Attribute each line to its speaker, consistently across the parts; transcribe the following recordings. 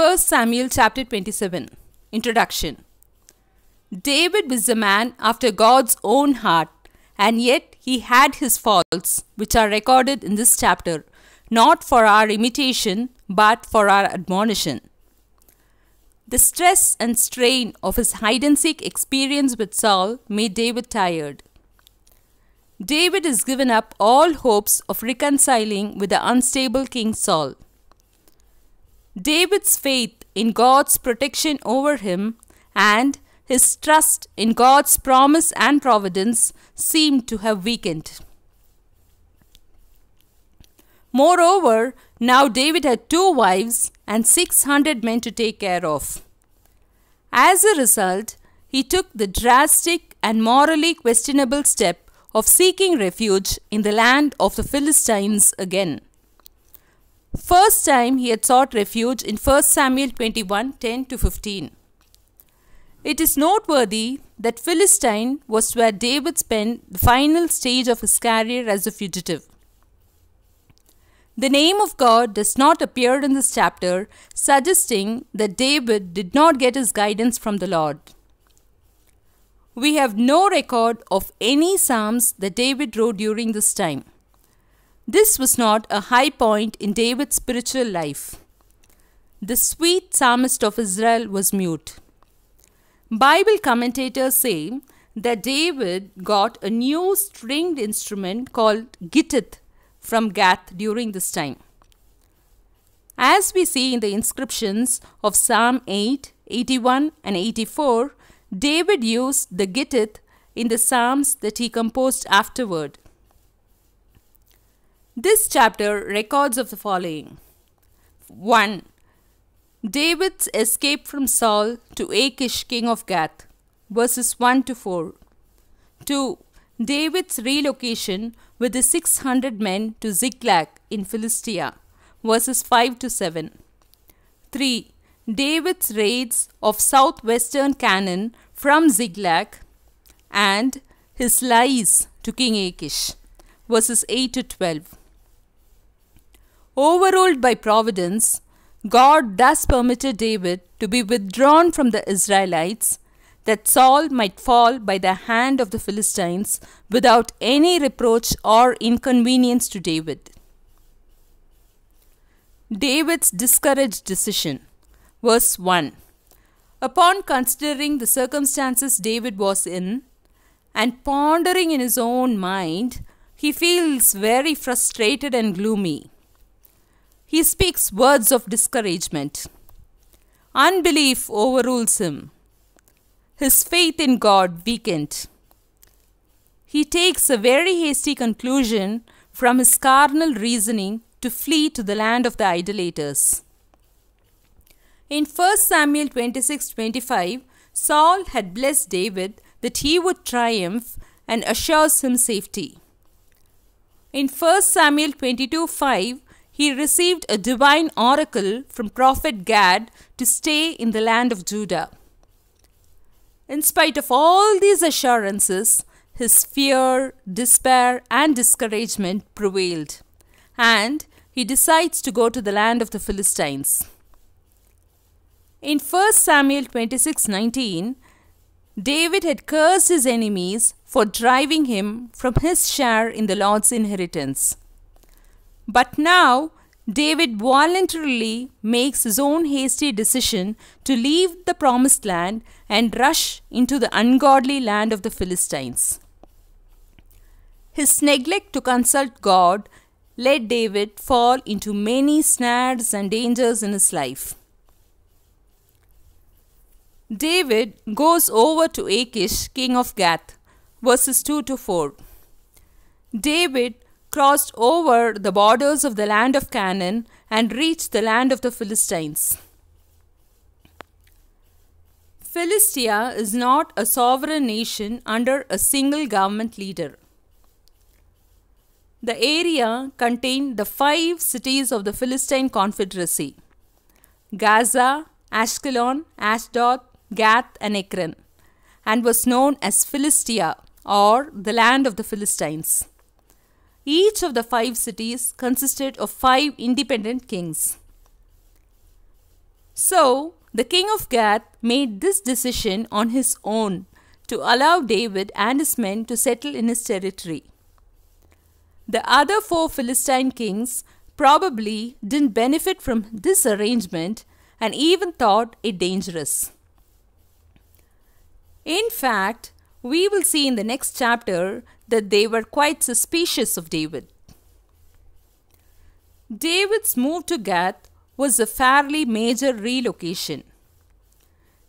Speaker 1: 1 Samuel chapter 27 Introduction David was a man after God's own heart, and yet he had his faults, which are recorded in this chapter, not for our imitation, but for our admonition. The stress and strain of his hide and seek experience with Saul made David tired. David has given up all hopes of reconciling with the unstable King Saul. David's faith in God's protection over him and his trust in God's promise and providence seemed to have weakened. Moreover, now David had two wives and 600 men to take care of. As a result, he took the drastic and morally questionable step of seeking refuge in the land of the Philistines again. First time he had sought refuge in 1 Samuel 21 10 to 15. It is noteworthy that Philistine was where David spent the final stage of his career as a fugitive. The name of God does not appear in this chapter, suggesting that David did not get his guidance from the Lord. We have no record of any psalms that David wrote during this time. This was not a high point in David's spiritual life. The sweet psalmist of Israel was mute. Bible commentators say that David got a new stringed instrument called Gittith from Gath during this time. As we see in the inscriptions of Psalm 8, 81, and 84, David used the Gittith in the Psalms that he composed afterward. This chapter records of the following 1. David's escape from Saul to Achish, king of Gath, verses 1 to 4. 2. David's relocation with the 600 men to Ziklag in Philistia, verses 5 to 7. 3. David's raids of southwestern Canaan from Ziklag and his lies to King Achish, verses 8 to 12. Overruled by providence, God thus permitted David to be withdrawn from the Israelites, that Saul might fall by the hand of the Philistines without any reproach or inconvenience to David. David's discouraged decision. Verse 1 Upon considering the circumstances David was in, and pondering in his own mind, he feels very frustrated and gloomy. He speaks words of discouragement. Unbelief overrules him. His faith in God weakened. He takes a very hasty conclusion from his carnal reasoning to flee to the land of the idolaters. In 1 Samuel 26 25, Saul had blessed David that he would triumph and assures him safety. In 1 Samuel 22 5, he received a divine oracle from Prophet Gad to stay in the land of Judah. In spite of all these assurances, his fear, despair, and discouragement prevailed, and he decides to go to the land of the Philistines. In 1 Samuel 26:19, David had cursed his enemies for driving him from his share in the Lord's inheritance. But now, David voluntarily makes his own hasty decision to leave the promised land and rush into the ungodly land of the Philistines. His neglect to consult God led David fall into many snares and dangers in his life. David goes over to Achish, king of Gath, verses 2 to 4. David crossed over the borders of the land of Canaan and reached the land of the Philistines. Philistia is not a sovereign nation under a single government leader. The area contained the five cities of the Philistine Confederacy Gaza, Ashkelon, Ashdod, Gath, and Ekron, and was known as Philistia or the land of the Philistines. Each of the five cities consisted of five independent kings. So, the king of Gath made this decision on his own to allow David and his men to settle in his territory. The other four Philistine kings probably didn't benefit from this arrangement and even thought it dangerous. In fact, we will see in the next chapter that they were quite suspicious of David. David's move to Gath was a fairly major relocation.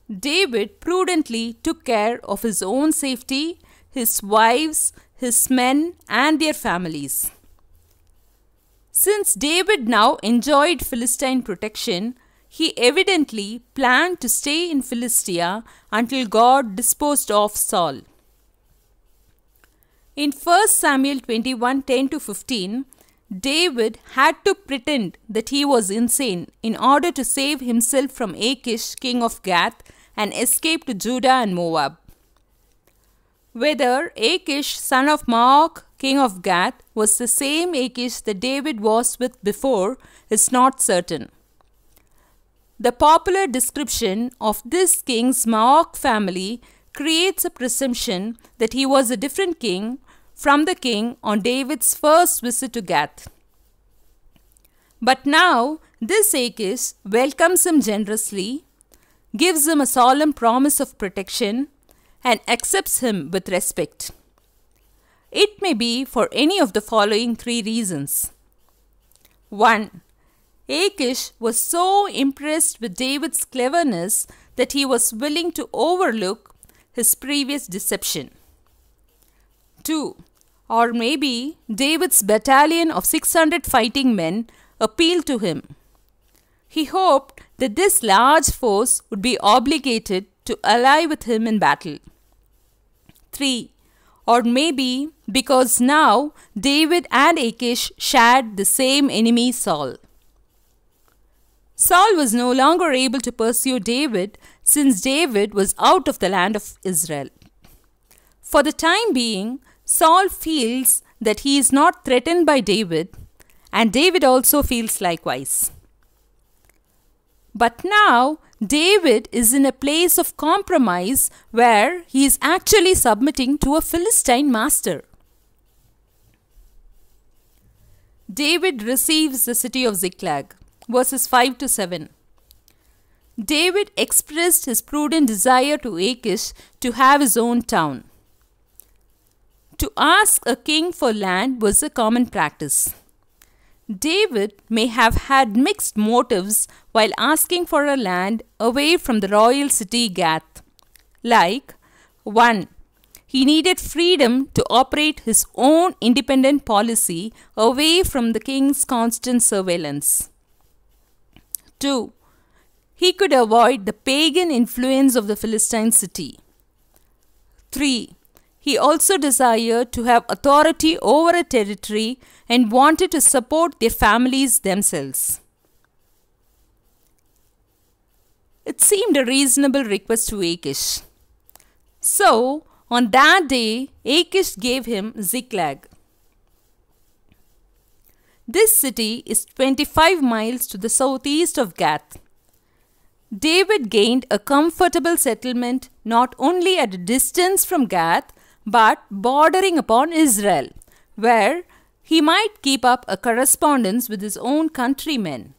Speaker 1: David prudently took care of his own safety, his wives, his men, and their families. Since David now enjoyed Philistine protection, he evidently planned to stay in Philistia until God disposed of Saul. In 1 Samuel 21 10 to 15, David had to pretend that he was insane in order to save himself from Achish, king of Gath, and escape to Judah and Moab. Whether Achish, son of Maok, king of Gath, was the same Achish that David was with before is not certain. The popular description of this king's Maok family creates a presumption that he was a different king from the king on David's first visit to Gath. But now this Achish welcomes him generously, gives him a solemn promise of protection, and accepts him with respect. It may be for any of the following three reasons. 1. Achish was so impressed with David's cleverness that he was willing to overlook his previous deception. 2. Or maybe David's battalion of 600 fighting men appealed to him. He hoped that this large force would be obligated to ally with him in battle. 3. Or maybe because now David and Achish shared the same enemy Saul. Saul was no longer able to pursue David since David was out of the land of Israel. For the time being, Saul feels that he is not threatened by David, and David also feels likewise. But now, David is in a place of compromise where he is actually submitting to a Philistine master. David receives the city of Ziklag verses 5 to 7. David expressed his prudent desire to Achish to have his own town. To ask a king for land was a common practice. David may have had mixed motives while asking for a land away from the royal city Gath. Like 1. He needed freedom to operate his own independent policy away from the king's constant surveillance. 2. He could avoid the pagan influence of the Philistine city. 3. He also desired to have authority over a territory and wanted to support their families themselves. It seemed a reasonable request to Achish. So, on that day, Achish gave him Ziklag, this city is 25 miles to the southeast of Gath. David gained a comfortable settlement not only at a distance from Gath but bordering upon Israel, where he might keep up a correspondence with his own countrymen.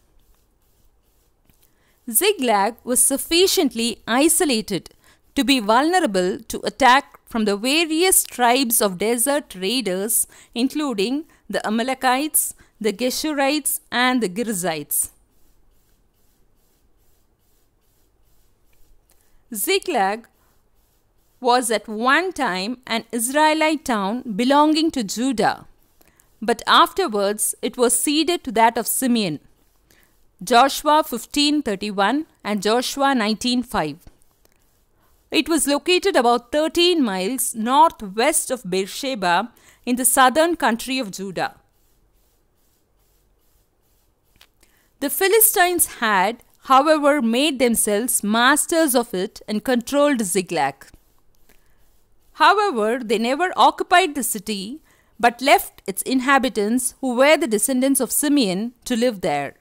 Speaker 1: Ziglag was sufficiently isolated to be vulnerable to attack from the various tribes of desert raiders, including the Amalekites, the Geshurites and the Girzites. Ziklag was at one time an Israelite town belonging to Judah, but afterwards it was ceded to that of Simeon. Joshua 15:31 and Joshua 19:5. It was located about 13 miles northwest of Beersheba in the southern country of Judah. The Philistines had, however, made themselves masters of it and controlled Ziklag. However, they never occupied the city but left its inhabitants, who were the descendants of Simeon, to live there.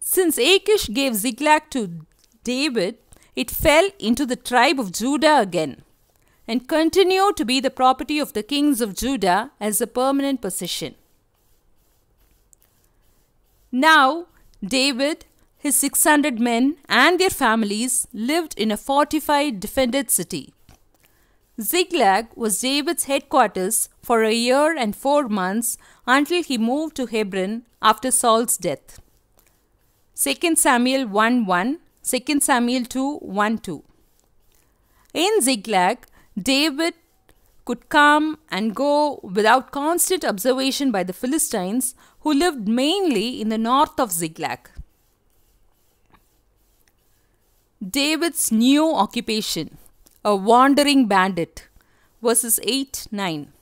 Speaker 1: Since Achish gave Ziklag to David, it fell into the tribe of Judah again and continued to be the property of the kings of Judah as a permanent possession. Now, David, his 600 men, and their families lived in a fortified, defended city. Ziklag was David's headquarters for a year and four months until he moved to Hebron after Saul's death. 2 Samuel 1 1, 2 Samuel 2 1 2. In Ziklag, David could come and go without constant observation by the Philistines who lived mainly in the north of Ziklag. David's new occupation, a wandering bandit, verses 8 9.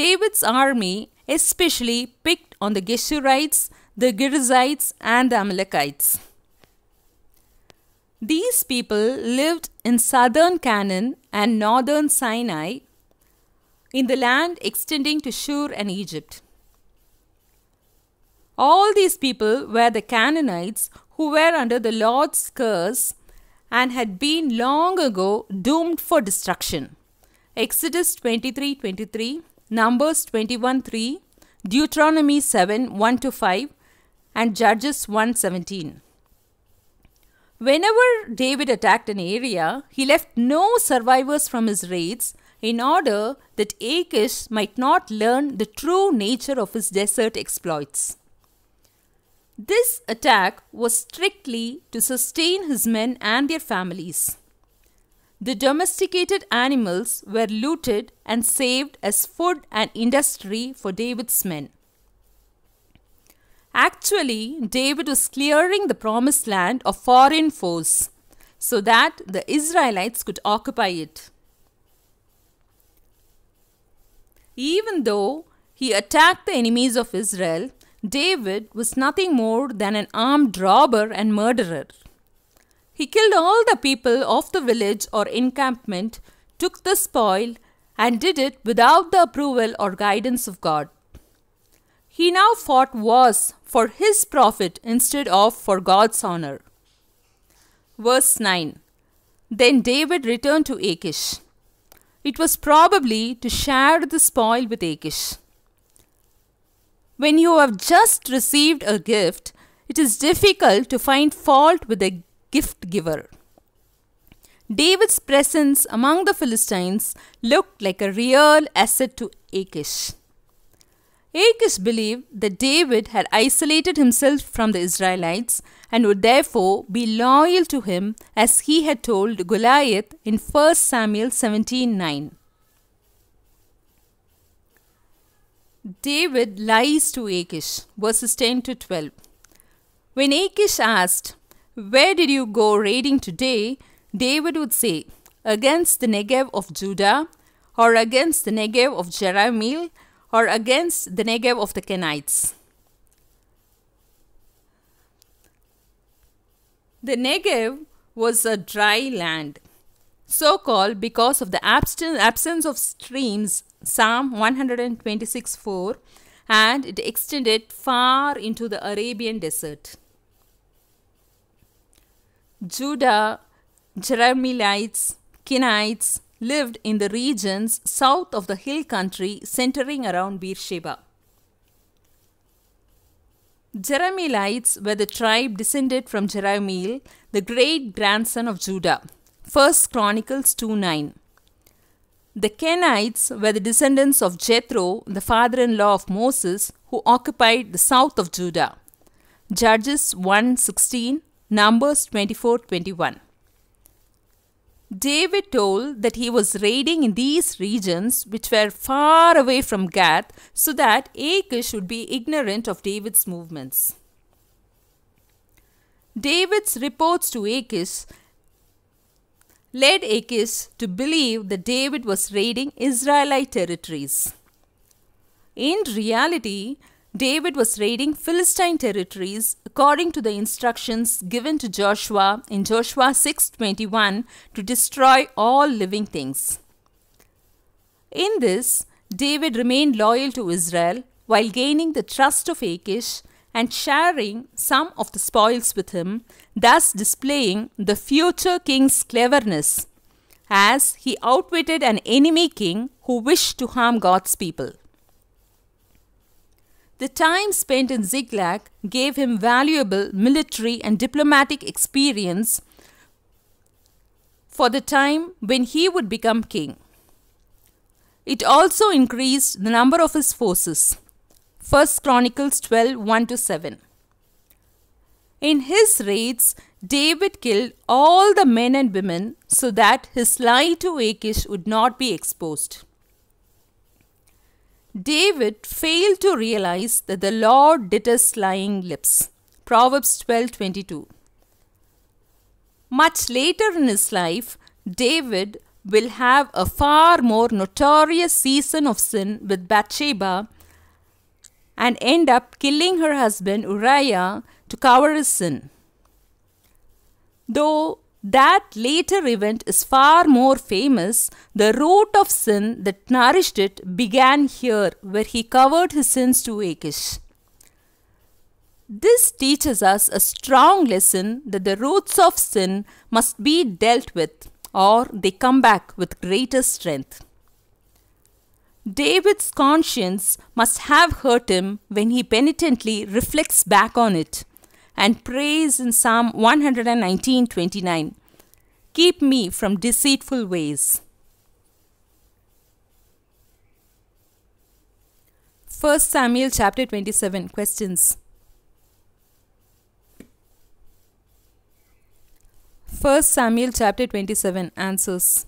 Speaker 1: David's army especially picked on the Geshurites, the Gerizzites, and the Amalekites. These people lived in southern Canaan and northern Sinai in the land extending to Shur and Egypt. All these people were the Canaanites who were under the Lord's curse and had been long ago doomed for destruction. Exodus 23 23, Numbers 21 3, Deuteronomy 7 1 to 5, and Judges 1 17. Whenever David attacked an area, he left no survivors from his raids in order that Achish might not learn the true nature of his desert exploits. This attack was strictly to sustain his men and their families. The domesticated animals were looted and saved as food and industry for David's men. Actually, David was clearing the promised land of foreign foes so that the Israelites could occupy it. Even though he attacked the enemies of Israel, David was nothing more than an armed robber and murderer. He killed all the people of the village or encampment, took the spoil, and did it without the approval or guidance of God. He now fought wars for his profit instead of for God's honor. Verse 9 Then David returned to Achish. It was probably to share the spoil with Achish. When you have just received a gift, it is difficult to find fault with the gift giver. David's presence among the Philistines looked like a real asset to Achish. Achish believed that David had isolated himself from the Israelites and would therefore be loyal to him as he had told Goliath in 1 Samuel 17:9. David lies to Achish, verses 10 to 12. When Achish asked, Where did you go raiding today? David would say, Against the Negev of Judah, or against the Negev of Jerahmeel, or against the Negev of the Kenites. The Negev was a dry land, so called because of the absence of streams Psalm 126 4 and it extended far into the Arabian desert. Judah, Jeremelites, Kenites lived in the regions south of the hill country centering around Beersheba. Jeremelites were the tribe descended from Jeremiel, the great grandson of Judah. 1 Chronicles 2 9. The Kenites were the descendants of Jethro, the father in law of Moses, who occupied the south of Judah. Judges 1 16, Numbers 24 21. David told that he was raiding in these regions which were far away from Gath so that Achish should be ignorant of David's movements. David's reports to Achish led Achish to believe that David was raiding Israelite territories. In reality, David was raiding Philistine territories according to the instructions given to Joshua in Joshua 6:21 to destroy all living things. In this, David remained loyal to Israel while gaining the trust of Achish and sharing some of the spoils with him, thus displaying the future king's cleverness, as he outwitted an enemy king who wished to harm God's people. The time spent in Ziklag gave him valuable military and diplomatic experience for the time when he would become king. It also increased the number of his forces. 1 Chronicles 12 1 to 7. In his raids, David killed all the men and women so that his lie to Achish would not be exposed. David failed to realize that the Lord detests lying lips. Proverbs 12:22. Much later in his life, David will have a far more notorious season of sin with Bathsheba and end up killing her husband Uriah to cover his sin. Though that later event is far more famous, the root of sin that nourished it began here, where he covered his sins to Achish. This teaches us a strong lesson that the roots of sin must be dealt with, or they come back with greater strength. David's conscience must have hurt him when he penitently reflects back on it and prays in Psalm 119:29, "Keep me from deceitful ways." First Samuel chapter 27 questions. First Samuel chapter 27 answers.